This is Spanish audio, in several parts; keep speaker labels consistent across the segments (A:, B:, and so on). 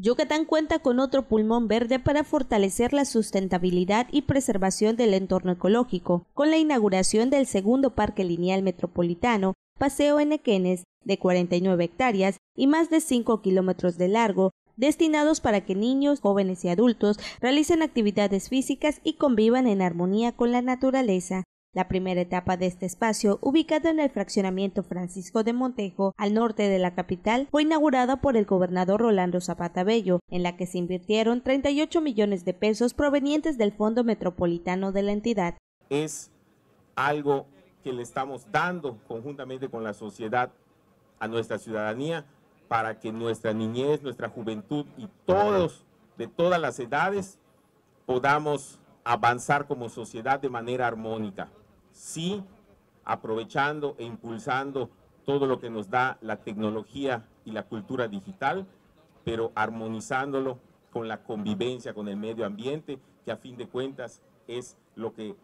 A: Yucatán cuenta con otro pulmón verde para fortalecer la sustentabilidad y preservación del entorno ecológico, con la inauguración del segundo parque lineal metropolitano, Paseo Equenes, de 49 hectáreas y más de 5 kilómetros de largo, destinados para que niños, jóvenes y adultos realicen actividades físicas y convivan en armonía con la naturaleza. La primera etapa de este espacio, ubicado en el fraccionamiento Francisco de Montejo, al norte de la capital, fue inaugurada por el gobernador Rolando Zapata Bello, en la que se invirtieron 38 millones de pesos provenientes del Fondo Metropolitano de la entidad.
B: Es algo que le estamos dando conjuntamente con la sociedad a nuestra ciudadanía para que nuestra niñez, nuestra juventud y todos de todas las edades podamos avanzar como sociedad de manera armónica, sí aprovechando e impulsando todo lo que nos da la tecnología y la cultura digital, pero armonizándolo con la convivencia, con el medio ambiente, que a fin de cuentas es lo que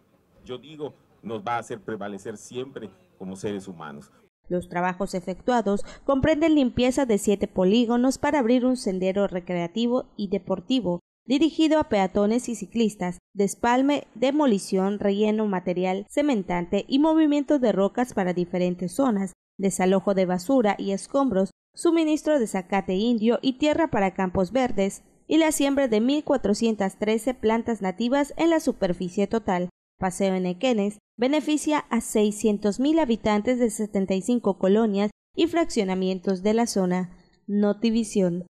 B: yo digo nos va a hacer prevalecer siempre como seres humanos.
A: Los trabajos efectuados comprenden limpieza de siete polígonos para abrir un sendero recreativo y deportivo, dirigido a peatones y ciclistas, despalme, demolición, relleno material cementante y movimiento de rocas para diferentes zonas, desalojo de basura y escombros, suministro de zacate indio y tierra para campos verdes, y la siembra de 1.413 plantas nativas en la superficie total. Paseo en Equenes beneficia a 600.000 habitantes de 75 colonias y fraccionamientos de la zona. Notivisión.